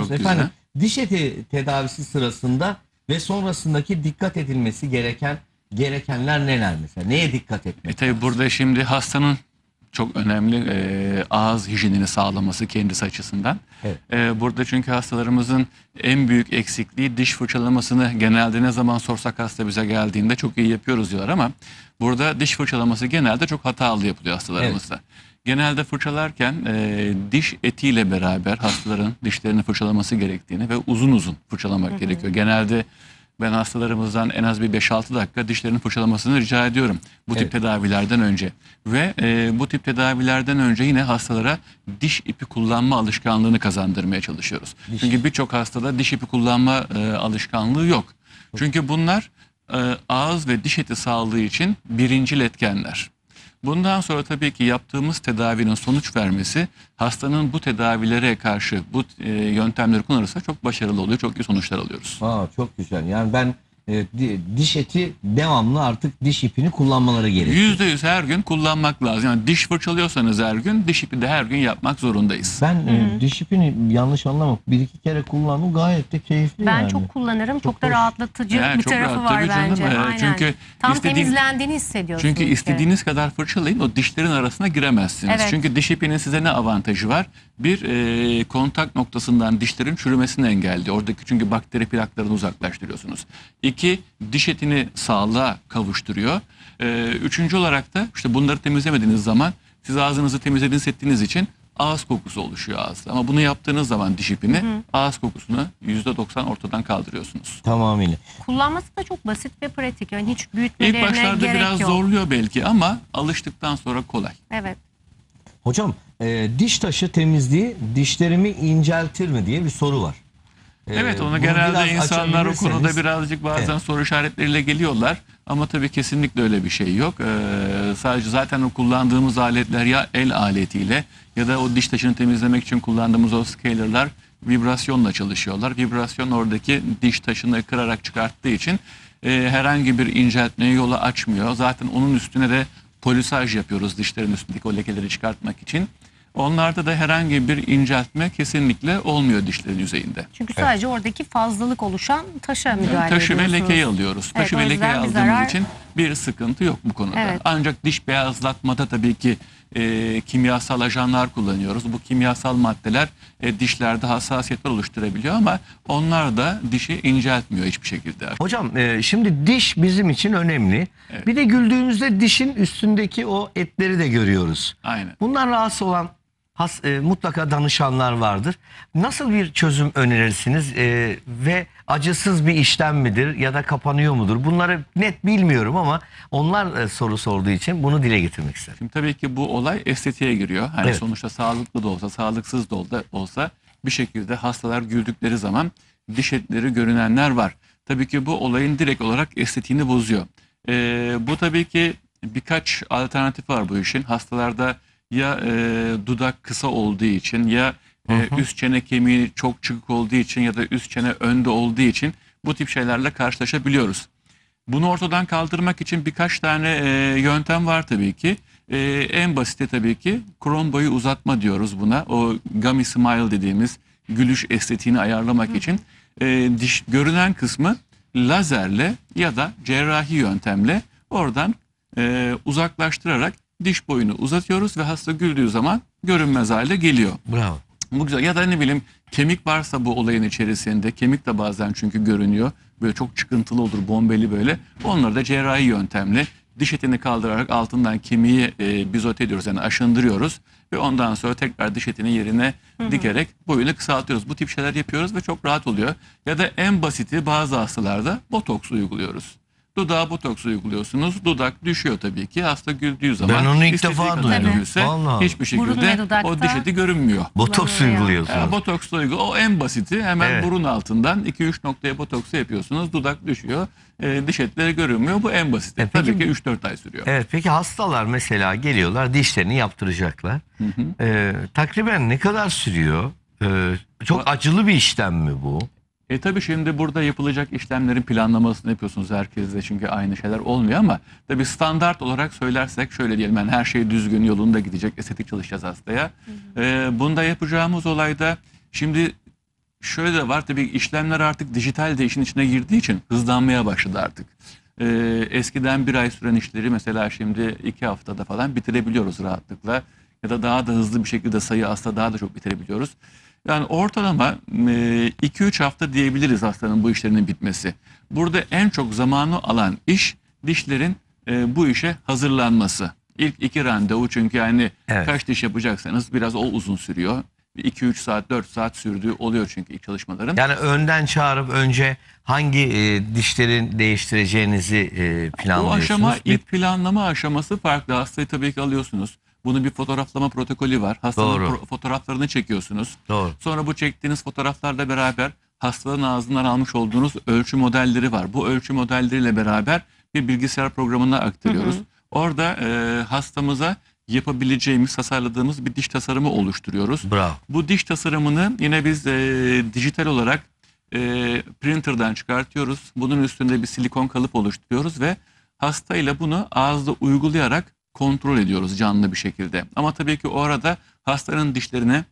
istiyoruz. Çok Efendim diş eti tedavisi sırasında ve sonrasındaki dikkat edilmesi gereken gerekenler neler mesela? Neye dikkat etmek? E tabii burada şimdi hastanın çok önemli e, ağız hijyenini sağlaması kendisi açısından. Evet. E, burada çünkü hastalarımızın en büyük eksikliği diş fırçalamasını genelde ne zaman sorsak hasta bize geldiğinde çok iyi yapıyoruz diyorlar ama burada diş fırçalaması genelde çok hatalı yapılıyor hastalarımızda. Evet genelde fırçalarken e, diş etiyle beraber hastaların dişlerini fırçalaması gerektiğini ve uzun uzun fırçalamak hı hı. gerekiyor. Genelde ben hastalarımızdan en az bir 5-6 dakika dişlerini fırçalamasını rica ediyorum. Bu evet. tip tedavilerden önce. Ve e, bu tip tedavilerden önce yine hastalara diş ipi kullanma alışkanlığını kazandırmaya çalışıyoruz. Diş. Çünkü birçok hastada diş ipi kullanma e, alışkanlığı yok. Çünkü bunlar e, ağız ve diş eti sağlığı için birinci etkenler. Bundan sonra tabii ki yaptığımız tedavinin sonuç vermesi hastanın bu tedavilere karşı bu e, yöntemleri kullanırsa çok başarılı oluyor. Çok iyi sonuçlar alıyoruz. Aa, çok güzel. Yani ben diş eti devamlı artık diş ipini kullanmaları gerekiyor. Yüzde yüz her gün kullanmak lazım. Yani diş fırçalıyorsanız her gün diş ipi de her gün yapmak zorundayız. Ben e, diş ipini yanlış anlamak bir iki kere kullandım gayet de keyifli Ben yani. çok kullanırım. Çok, çok da rahatlatıcı Yani bir tarafı rahat, var tabii canım. Aynen. Çünkü Tam temizlendiğini hissediyorsunuz. Çünkü bir kere. istediğiniz kadar fırçalayın o dişlerin arasına giremezsiniz. Evet. Çünkü diş ipinin size ne avantajı var? Bir e, kontak noktasından dişlerin çürümesini engelliyor. Oradaki çünkü bakteri plaklarını uzaklaştırıyorsunuz. İki iki diş etini sağlığa kavuşturuyor. Ee, üçüncü olarak da işte bunları temizlemediğiniz zaman siz ağzınızı temizlediniz ettiğiniz için ağız kokusu oluşuyor ağızda. Ama bunu yaptığınız zaman diş ipini hı ağız kokusunu %90 ortadan kaldırıyorsunuz. Tamamıyla. Kullanması da çok basit ve pratik. Yani hiç büyütmelerine gerek yok. İlk başlarda biraz zorluyor belki ama alıştıktan sonra kolay. Evet. Hocam e, diş taşı temizliği dişlerimi inceltir mi diye bir soru var. Ee, evet onu genelde biraz insanlar o konuda birazcık bazen Evet. soru işaretleriyle geliyorlar. Ama tabii kesinlikle öyle bir şey yok. Ee, sadece zaten o kullandığımız aletler ya el aletiyle ya da o diş taşını temizlemek için kullandığımız o scalerlar vibrasyonla çalışıyorlar. Vibrasyon oradaki diş taşını kırarak çıkarttığı için e, herhangi bir inceltmeye yolu açmıyor. Zaten onun üstüne de polisaj yapıyoruz dişlerin üstündeki o lekeleri çıkartmak için. Onlarda da herhangi bir inceltme kesinlikle olmuyor dişlerin yüzeyinde. Çünkü sadece oradaki fazlalık oluşan taşa müdahale Yani taşı ve lekeyi alıyoruz. Evet, taşı ve lekeyi aldığımız zarar- için bir sıkıntı yok bu konuda. Evet. Ancak diş beyazlatmada tabii ki e, kimyasal ajanlar kullanıyoruz. Bu kimyasal maddeler e, dişlerde hassasiyetler oluşturabiliyor ama onlar da dişi inceltmiyor hiçbir şekilde. Hocam e, şimdi diş bizim için önemli. Bir de güldüğümüzde dişin üstündeki o etleri de görüyoruz. Aynen. Bundan rahatsız olan has, e, mutlaka danışanlar vardır. Nasıl bir çözüm önerirsiniz e, ve acısız bir işlem midir ya da kapanıyor mudur? Bunları net bilmiyorum ama onlar e, soru sorduğu için bunu dile getirmek isterim. Şimdi tabii ki bu olay estetiğe giriyor. Hani evet. sonuçta sağlıklı da olsa, sağlıksız da olsa bir şekilde hastalar güldükleri zaman diş etleri görünenler var. Tabii ki bu olayın direkt olarak estetiğini bozuyor. E, bu tabii ki birkaç alternatif var bu işin. Hastalarda ya e, dudak kısa olduğu için ya e, üst çene kemiği çok çıkık olduğu için ya da üst çene önde olduğu için bu tip şeylerle karşılaşabiliyoruz. Bunu ortadan kaldırmak için birkaç tane e, yöntem var tabii ki. E, en basiti tabii ki kron boyu uzatma diyoruz buna. O gummy smile dediğimiz gülüş estetiğini ayarlamak Hı. için e, diş görünen kısmı lazerle ya da cerrahi yöntemle oradan e, uzaklaştırarak diş boyunu uzatıyoruz ve hasta güldüğü zaman görünmez hale geliyor. Bravo. Bu güzel. Ya da ne bileyim kemik varsa bu olayın içerisinde kemik de bazen çünkü görünüyor. Böyle çok çıkıntılı olur bombeli böyle. Onları da cerrahi yöntemle diş etini kaldırarak altından kemiği e, bizote ediyoruz yani aşındırıyoruz ve ondan sonra tekrar diş etini yerine Hı-hı. dikerek boyunu kısaltıyoruz. Bu tip şeyler yapıyoruz ve çok rahat oluyor. Ya da en basiti bazı hastalarda botoks uyguluyoruz. Dudağa botoks uyguluyorsunuz. Dudak düşüyor tabii ki. Hasta güldüğü zaman. Ben onu ilk istediği defa duydum. Hiçbir Burun ve şekilde o dudakta- dişeti görünmüyor. Botoks uyguluyorsunuz. Yani botoks duygu o en basiti. Hemen Evet. burun altından 2-3 noktaya botoksu yapıyorsunuz. Dudak düşüyor. E, diş etleri görünmüyor. Bu en basiti. E, peki- Tabii ki 3-4 ay sürüyor. Evet peki hastalar mesela geliyorlar dişlerini yaptıracaklar. Ee, takriben ne kadar sürüyor? Ee, çok acılı bir işlem mi bu? E tabii şimdi burada yapılacak işlemlerin planlamasını yapıyorsunuz herkese çünkü aynı şeyler olmuyor ama tabii standart olarak söylersek şöyle diyelim yani her şey düzgün yolunda gidecek estetik çalışacağız hastaya. Hı hı. E, bunda yapacağımız olayda şimdi şöyle de var tabii işlemler artık dijital de işin içine girdiği için hızlanmaya başladı artık. E, eskiden bir ay süren işleri mesela şimdi iki haftada falan bitirebiliyoruz rahatlıkla ya da daha da hızlı bir şekilde sayı hasta daha da çok bitirebiliyoruz. Yani ortalama 2-3 hafta diyebiliriz hastanın bu işlerinin bitmesi. Burada en çok zamanı alan iş dişlerin bu işe hazırlanması. İlk iki randevu çünkü yani evet. kaç diş yapacaksanız biraz o uzun sürüyor. 2-3 saat 4 saat sürdüğü oluyor çünkü ilk çalışmaların. Yani önden çağırıp önce hangi e, dişlerin değiştireceğinizi e, planlıyorsunuz. Bu aşama Bir... ilk planlama aşaması farklı. Hastayı tabii ki alıyorsunuz. Bunun bir fotoğraflama protokolü var. Hastanın Doğru. pro- fotoğraflarını çekiyorsunuz. Doğru. Sonra bu çektiğiniz fotoğraflarla beraber hastanın ağzından almış olduğunuz ölçü modelleri var. Bu ölçü modelleriyle beraber bir bilgisayar programına aktarıyoruz. Hı hı. Orada e, hastamıza yapabileceğimiz, tasarladığımız bir diş tasarımı oluşturuyoruz. Bravo. Bu diş tasarımını yine biz e, dijital olarak e, printer'dan çıkartıyoruz. Bunun üstünde bir silikon kalıp oluşturuyoruz ve hastayla bunu ağızda uygulayarak kontrol ediyoruz canlı bir şekilde. Ama tabii ki o arada hastanın dişlerine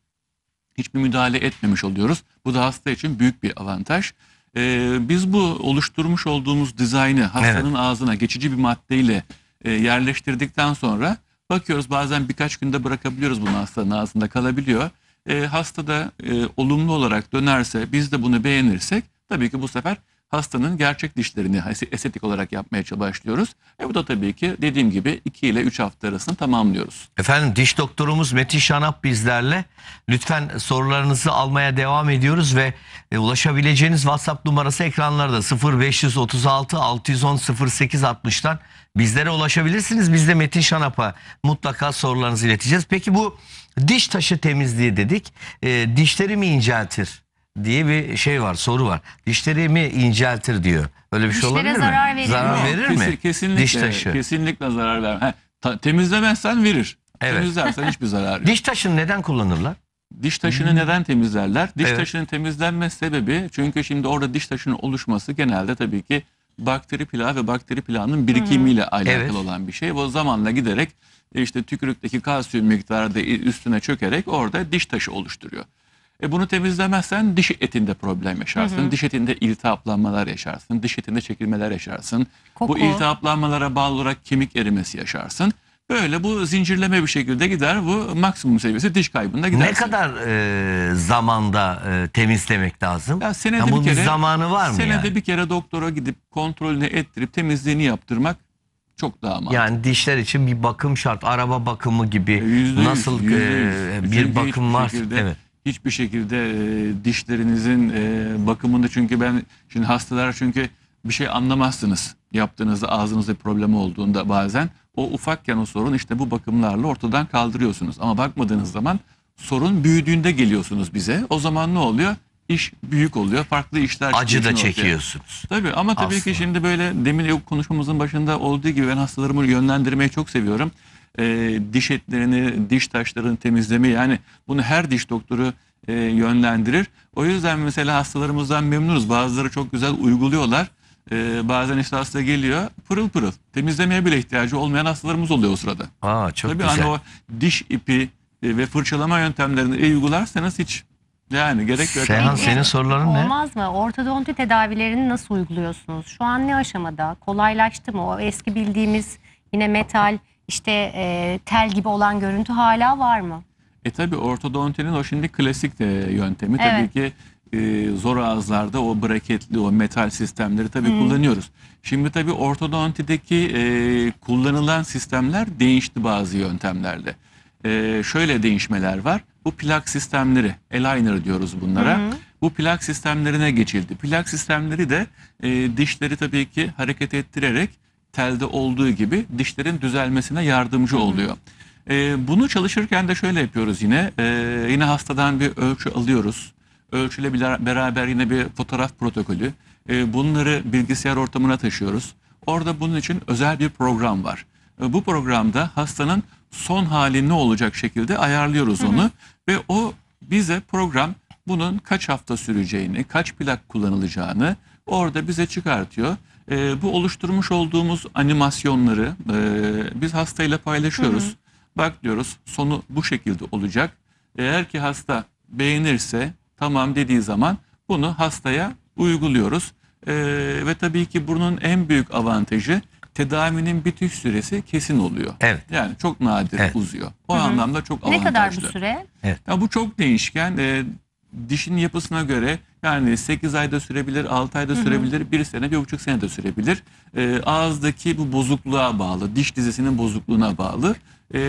hiçbir müdahale etmemiş oluyoruz. Bu da hasta için büyük bir avantaj. Ee, biz bu oluşturmuş olduğumuz dizaynı hastanın evet. ağzına geçici bir maddeyle e, yerleştirdikten sonra bakıyoruz bazen birkaç günde bırakabiliyoruz bunu hastanın ağzında kalabiliyor. E, hasta da e, olumlu olarak dönerse biz de bunu beğenirsek tabii ki bu sefer hastanın gerçek dişlerini estetik olarak yapmaya başlıyoruz. Ve bu da tabii ki dediğim gibi 2 ile 3 hafta arasını tamamlıyoruz. Efendim diş doktorumuz Metin Şanap bizlerle. Lütfen sorularınızı almaya devam ediyoruz ve e, ulaşabileceğiniz WhatsApp numarası ekranlarda 0536 610 0860'tan bizlere ulaşabilirsiniz. Biz de Metin Şanap'a mutlaka sorularınızı ileteceğiz. Peki bu diş taşı temizliği dedik. E, dişleri mi inceltir? diye bir şey var, soru var. Dişleri mi inceltir diyor. Öyle bir şey Dişlere olabilir mi? zarar verir zarar mi? verir mi? Kesinlikle, Diş taşı. kesinlikle zarar vermez. temizlemezsen verir. Evet. Temizlersen hiçbir zarar yok. Diş taşını neden kullanırlar? Diş taşını hmm. neden temizlerler? Diş Evet. taşının temizlenme sebebi çünkü şimdi orada diş taşının oluşması genelde tabii ki bakteri plağı ve bakteri plağının hmm. birikimiyle alakalı Evet. olan bir şey. O zamanla giderek işte tükürükteki kalsiyum miktarı da üstüne çökerek orada diş taşı oluşturuyor. E bunu temizlemezsen diş etinde problem yaşarsın. Hı hı. Diş etinde iltihaplanmalar yaşarsın. Diş etinde çekilmeler yaşarsın. Koku. Bu iltihaplanmalara bağlı olarak kemik erimesi yaşarsın. Böyle bu zincirleme bir şekilde gider. Bu maksimum seviyesi diş kaybında gider. Ne kadar e, zamanda e, temizlemek lazım? Ya senede ya bir kere bir zamanı var mı Senede yani? bir kere doktora gidip kontrolünü ettirip temizliğini yaptırmak çok daha mantıklı. Yani dişler için bir bakım şart. Araba bakımı gibi %100, e, nasıl %100, e, bir bakım var? Evet hiçbir şekilde e, dişlerinizin e, bakımını çünkü ben şimdi hastalar çünkü bir şey anlamazsınız yaptığınızda ağzınızda problemi olduğunda bazen o ufakken o sorun işte bu bakımlarla ortadan kaldırıyorsunuz ama bakmadığınız zaman sorun büyüdüğünde geliyorsunuz bize o zaman ne oluyor iş büyük oluyor farklı işler acı da çekiyorsunuz ortaya. tabii ama tabii Aslında. ki şimdi böyle demin konuşmamızın başında olduğu gibi ben hastalarımı yönlendirmeyi çok seviyorum e, diş etlerini, diş taşlarını temizleme yani bunu her diş doktoru e, yönlendirir. O yüzden mesela hastalarımızdan memnunuz. Bazıları çok güzel uyguluyorlar. E, bazen işte hasta geliyor pırıl pırıl. Temizlemeye bile ihtiyacı olmayan hastalarımız oluyor o sırada. Aa, çok Tabii güzel. hani o diş ipi e, ve fırçalama yöntemlerini iyi uygularsanız hiç yani gerek yok. Seyhan senin soruların olmaz ne? Olmaz mı? Ortodonti tedavilerini nasıl uyguluyorsunuz? Şu an ne aşamada? Kolaylaştı mı? O eski bildiğimiz yine metal işte e, tel gibi olan görüntü hala var mı? E tabi ortodontinin o şimdi klasik de yöntemi. Evet. Tabii ki e, zor ağızlarda o braketli o metal sistemleri tabii hmm. kullanıyoruz. Şimdi tabii ortodontideki e, kullanılan sistemler değişti bazı yöntemlerde. E, şöyle değişmeler var. Bu plak sistemleri, aligner diyoruz bunlara. Hmm. Bu plak sistemlerine geçildi. Plak sistemleri de e, dişleri tabii ki hareket ettirerek telde olduğu gibi dişlerin düzelmesine yardımcı oluyor. E, bunu çalışırken de şöyle yapıyoruz yine. E, yine hastadan bir ölçü alıyoruz. Ölçüyle beraber yine bir fotoğraf protokolü. E, bunları bilgisayar ortamına taşıyoruz. Orada bunun için özel bir program var. E, bu programda hastanın son hali ne olacak şekilde ayarlıyoruz onu. Hı hı. Ve o bize program bunun kaç hafta süreceğini, kaç plak kullanılacağını orada bize çıkartıyor. E, bu oluşturmuş olduğumuz animasyonları e, biz hastayla paylaşıyoruz. Hı hı. Bak diyoruz sonu bu şekilde olacak. Eğer ki hasta beğenirse tamam dediği zaman bunu hastaya uyguluyoruz. E, ve tabii ki bunun en büyük avantajı tedavinin bitiş süresi kesin oluyor. Evet. Yani çok nadir evet. uzuyor. O Hı -hı. anlamda çok avantajlı. Ne kadar bu süre? Evet. Ya bu çok değişken. E, dişin yapısına göre yani 8 ayda sürebilir, 6 ayda sürebilir, 1 sene, 1,5 sene de sürebilir. E, ağızdaki bu bozukluğa bağlı, diş dizisinin bozukluğuna bağlı. E,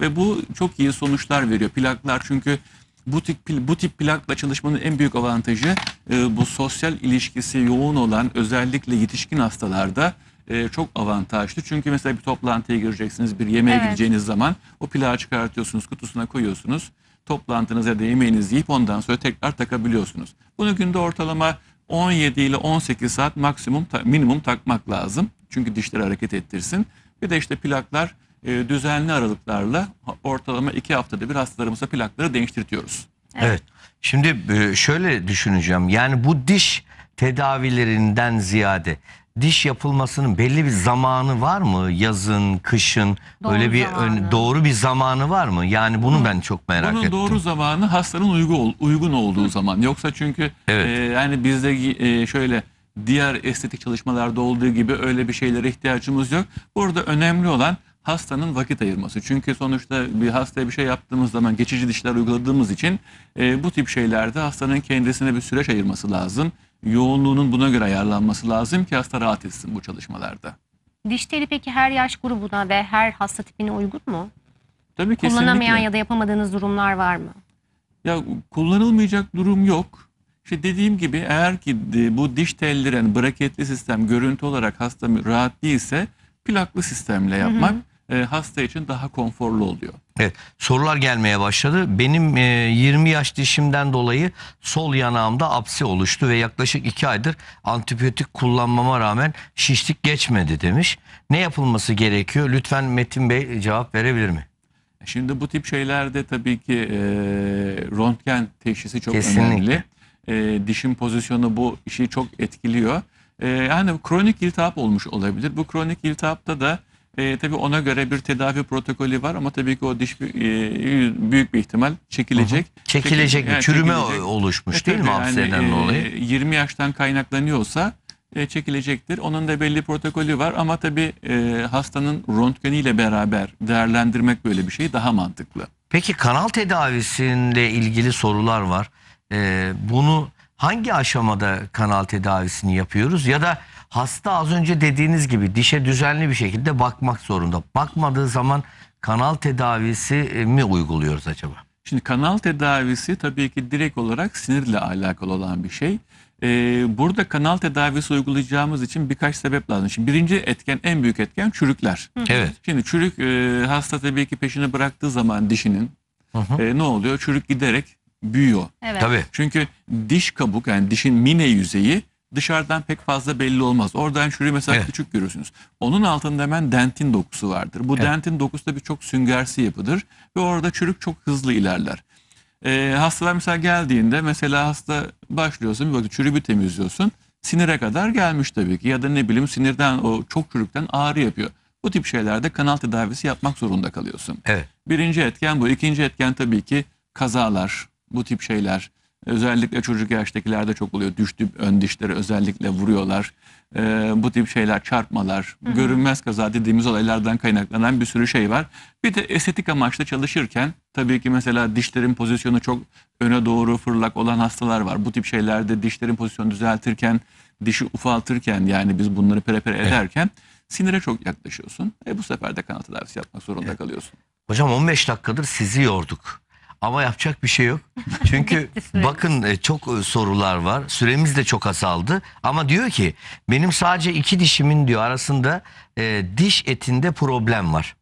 ve bu çok iyi sonuçlar veriyor. Plaklar çünkü bu tip, bu tip plakla çalışmanın en büyük avantajı e, bu sosyal ilişkisi yoğun olan özellikle yetişkin hastalarda e, çok avantajlı. Çünkü mesela bir toplantıya gireceksiniz, bir yemeğe Evet. gideceğiniz zaman o plağı çıkartıyorsunuz, kutusuna koyuyorsunuz toplantınıza değmeğinizi yiyip ondan sonra tekrar takabiliyorsunuz. Bunu günde ortalama 17 ile 18 saat maksimum minimum takmak lazım. Çünkü dişleri hareket ettirsin. Bir de işte plaklar e, düzenli aralıklarla ortalama 2 haftada bir hastalarımıza plakları değiştirtiyoruz. Evet. evet. Şimdi e, şöyle düşüneceğim. Yani bu diş tedavilerinden ziyade diş yapılmasının belli bir zamanı var mı? Yazın, kışın Doğru öyle bir ön- doğru bir zamanı var mı? Yani bunu Bunun- ben çok merak Bunun ettim. doğru zamanı hastanın uygun, uygun olduğu zaman. Yoksa çünkü Evet. e, yani bizde e, şöyle diğer estetik çalışmalarda olduğu gibi öyle bir şeylere ihtiyacımız yok. Burada önemli olan hastanın vakit ayırması. Çünkü sonuçta bir hastaya bir şey yaptığımız zaman geçici dişler uyguladığımız için e, bu tip şeylerde hastanın kendisine bir süreç ayırması lazım yoğunluğunun buna göre ayarlanması lazım ki hasta rahat etsin bu çalışmalarda. Diş teli peki her yaş grubuna ve her hasta tipine uygun mu? Tabii kesinlikle. Kullanamayan ya da yapamadığınız durumlar var mı? Ya kullanılmayacak durum yok. İşte dediğim gibi eğer ki bu diş telleri yani braketli sistem görüntü olarak hasta rahat değilse plaklı sistemle yapmak. Hı hı. E, hasta için daha konforlu oluyor. Evet, sorular gelmeye başladı. Benim 20 e, yaş dişimden dolayı sol yanağımda apsi oluştu ve yaklaşık 2 aydır antibiyotik kullanmama rağmen şişlik geçmedi demiş. Ne yapılması gerekiyor? Lütfen Metin Bey cevap verebilir mi? E, şimdi bu tip şeylerde tabii ki e, röntgen teşhisi çok Kesinlikle. önemli. E, dişin pozisyonu bu işi çok etkiliyor. E, yani kronik iltihap olmuş olabilir. Bu kronik iltihapta da e, tabii ona göre bir tedavi protokolü var ama tabii ki o diş e, büyük bir ihtimal çekilecek. Hı hı. Çekilecek, çekilecek yani çürüme çekilecek. oluşmuş e, değil mi hapseden yani, e, dolayı? E, 20 yaştan kaynaklanıyorsa e, çekilecektir. Onun da belli protokolü var ama tabii e, hastanın röntgeniyle beraber değerlendirmek böyle bir şey daha mantıklı. Peki kanal tedavisinde ilgili sorular var. E, bunu hangi aşamada kanal tedavisini yapıyoruz ya da Hasta az önce dediğiniz gibi dişe düzenli bir şekilde bakmak zorunda. Bakmadığı zaman kanal tedavisi e, mi uyguluyoruz acaba? Şimdi kanal tedavisi tabii ki direkt olarak sinirle alakalı olan bir şey. Ee, burada kanal tedavisi uygulayacağımız için birkaç sebep lazım. Şimdi birinci etken, en büyük etken çürükler. Evet. Şimdi çürük e, hasta tabii ki peşini bıraktığı zaman dişinin e, ne oluyor? Çürük giderek büyüyor. Evet. Tabii. Çünkü diş kabuk yani dişin mine yüzeyi dışarıdan pek fazla belli olmaz. Oradan şurayı mesela evet. küçük görürsünüz. Onun altında hemen dentin dokusu vardır. Bu evet. dentin dokusu da bir çok süngersi yapıdır ve orada çürük çok hızlı ilerler. Ee, hastalar mesela geldiğinde mesela hasta başlıyorsun bir bakın çürüğü temizliyorsun. Sinire kadar gelmiş tabii ki ya da ne bileyim sinirden o çok çürükten ağrı yapıyor. Bu tip şeylerde kanal tedavisi yapmak zorunda kalıyorsun. Evet. Birinci etken bu. ikinci etken tabii ki kazalar, bu tip şeyler. Özellikle çocuk yaştakilerde çok oluyor. Düştü ön dişleri özellikle vuruyorlar. Ee, bu tip şeyler, çarpmalar, Hı-hı. görünmez kaza dediğimiz olaylardan kaynaklanan bir sürü şey var. Bir de estetik amaçla çalışırken tabii ki mesela dişlerin pozisyonu çok öne doğru fırlak olan hastalar var. Bu tip şeylerde dişlerin pozisyonu düzeltirken, dişi ufaltırken yani biz bunları perepere evet. ederken sinire çok yaklaşıyorsun. E bu sefer de kanal tedavisi yapmak zorunda evet. kalıyorsun. Hocam 15 dakikadır sizi yorduk. Ama yapacak bir şey yok. Çünkü bakın e, çok e, sorular var. Süremiz de çok azaldı. Ama diyor ki benim sadece iki dişimin diyor arasında e, diş etinde problem var.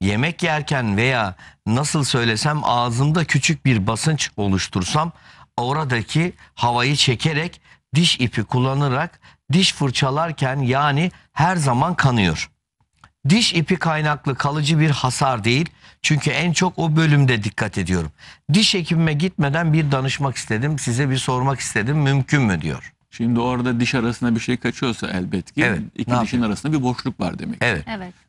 Yemek yerken veya nasıl söylesem ağzımda küçük bir basınç oluştursam oradaki havayı çekerek diş ipi kullanarak diş fırçalarken yani her zaman kanıyor. Diş ipi kaynaklı kalıcı bir hasar değil. Çünkü en çok o bölümde dikkat ediyorum. Diş hekimime gitmeden bir danışmak istedim. Size bir sormak istedim. Mümkün mü diyor. Şimdi orada diş arasında bir şey kaçıyorsa elbet ki Evet, iki dişin yapayım? arasında bir boşluk var demek. Evet.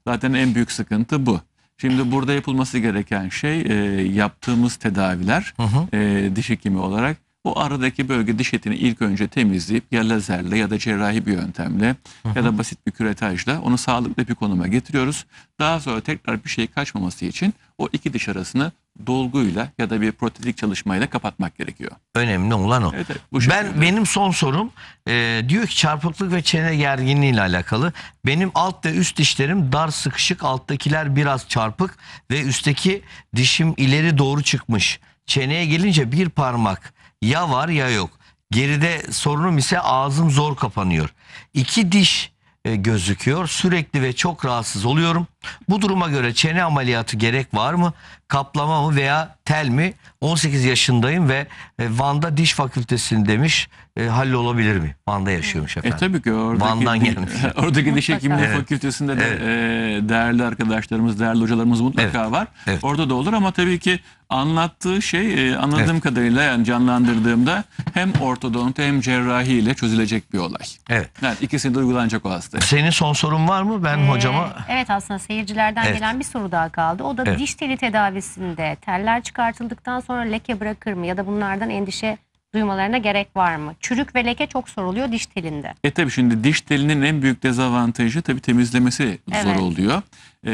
Zaten en büyük sıkıntı bu. Şimdi burada yapılması gereken şey e, yaptığımız tedaviler e, diş hekimi olarak bu aradaki bölge diş etini ilk önce temizleyip ya lazerle ya da cerrahi bir yöntemle hı hı. ya da basit bir küretajla onu sağlıklı bir konuma getiriyoruz. Daha sonra tekrar bir şey kaçmaması için o iki diş arasını dolguyla ya da bir protetik çalışmayla kapatmak gerekiyor. Önemli olan o. Evet, evet, bu ben benim son sorum e, diyor ki çarpıklık ve çene gerginliği ile alakalı. Benim alt ve üst dişlerim dar sıkışık, alttakiler biraz çarpık ve üstteki dişim ileri doğru çıkmış. Çeneye gelince bir parmak ya var ya yok. Geride sorunum ise ağzım zor kapanıyor. İki diş e, gözüküyor. Sürekli ve çok rahatsız oluyorum. Bu duruma göre çene ameliyatı gerek var mı? Kaplama mı veya tel mi? 18 yaşındayım ve e, Van'da diş fakültesini demiş. E, olabilir mi? Van'da yaşıyormuş e, efendim. E tabii ki oradaki, Van'dan gelmiş. oradaki diş hekimliği evet. fakültesinde de evet. e, değerli arkadaşlarımız, değerli hocalarımız mutlaka evet. var. Evet. Orada da olur ama tabii ki anlattığı şey e, anladığım evet. kadarıyla yani canlandırdığımda hem ortodonti hem cerrahi ile çözülecek bir olay. Evet. Yani ikisinde uygulanacak o hasta. Senin son sorun var mı? Ben ee, hocama... Evet aslında Seyircilerden Evet. gelen bir soru daha kaldı. O da Evet. diş teli tedavisinde teller çıkartıldıktan sonra leke bırakır mı? Ya da bunlardan endişe duymalarına gerek var mı? Çürük ve leke çok soruluyor diş telinde. E tabii şimdi diş telinin en büyük dezavantajı tabii temizlemesi zor oluyor. E,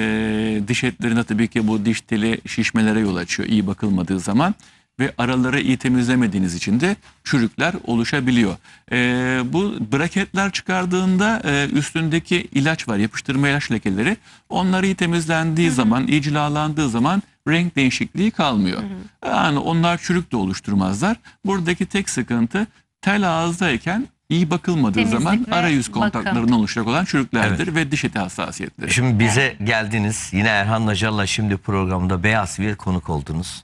diş etlerinde tabii ki bu diş teli şişmelere yol açıyor iyi bakılmadığı zaman ve araları iyi temizlemediğiniz için de çürükler oluşabiliyor. E, bu braketler çıkardığında e, üstündeki ilaç var yapıştırma ilaç lekeleri Onları iyi temizlendiği zaman iyi cilalandığı zaman renk değişikliği kalmıyor. Yani onlar çürük de oluşturmazlar. Buradaki tek sıkıntı tel ağızdayken iyi bakılmadığı Temizlik zaman arayüz kontaklarından oluşacak olan çürüklerdir evet. ve diş eti hassasiyetleri. Şimdi bize geldiniz. Yine Erhan Najalla şimdi programda beyaz bir konuk oldunuz.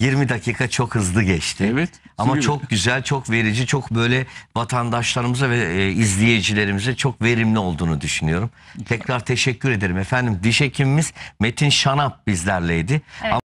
20 dakika çok hızlı geçti. Evet. Ama gibi. çok güzel, çok verici, çok böyle vatandaşlarımıza ve e, izleyicilerimize çok verimli olduğunu düşünüyorum. Tekrar teşekkür ederim efendim. Diş hekimimiz Metin Şanap bizlerleydi. Evet.